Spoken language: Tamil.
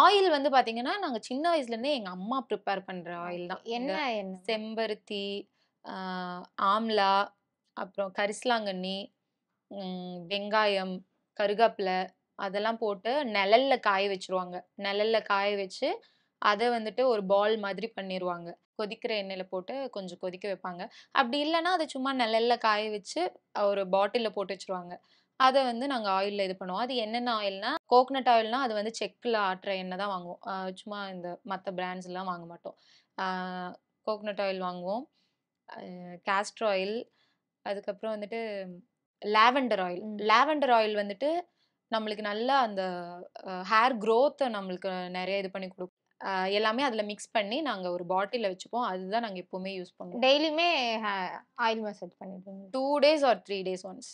ஆயில் வந்து பாத்தீங்கன்னா நாங்க சின்ன வயசுல இருந்தே எங்க அம்மா ப்ரிப்பேர் பண்ற ஆயில் தான் என்ன என்ன செம்பருத்தி ஆம்லா அப்புறம் கரிசலாங்கண்ணி வெங்காயம் கருகாப்பிலை அதெல்லாம் போட்டு நிழல்ல காய வச்சிருவாங்க நிழல்ல காய வச்சு அதை வந்துட்டு ஒரு பால் மாதிரி பண்ணிடுவாங்க கொதிக்கிற எண்ணெயில் போட்டு கொஞ்சம் கொதிக்க வைப்பாங்க அப்படி இல்லைன்னா அதை சும்மா நிழல்ல காய வச்சு ஒரு பாட்டிலில் போட்டு வச்சுருவாங்க அதை வந்து நாங்கள் ஆயிலில் இது பண்ணுவோம் அது என்னென்ன ஆயில்னா கோக்னட் ஆயில்னா அது வந்து செக்கில் ஆட்டுற எண்ணெய் தான் வாங்குவோம் சும்மா இந்த மற்ற பிராண்ட்ஸ்லாம் வாங்க மாட்டோம் கோக்னட் ஆயில் வாங்குவோம் கேஸ்டர் ஆயில் அதுக்கப்புறம் வந்துட்டு லாவெண்டர் ஆயில் லாவெண்டர் ஆயில் வந்துட்டு நம்மளுக்கு நல்லா அந்த ஹேர் க்ரோத்தை நம்மளுக்கு நிறைய இது பண்ணி கொடுக்கும் எல்லாமே அதில் மிக்ஸ் பண்ணி நாங்கள் ஒரு பாட்டிலில் வச்சுப்போம் அதுதான் நாங்கள் எப்போவுமே யூஸ் பண்ணுவோம் டெய்லியுமே ஆயில் மசாஜ் பண்ணிடுவோம் two days or three days once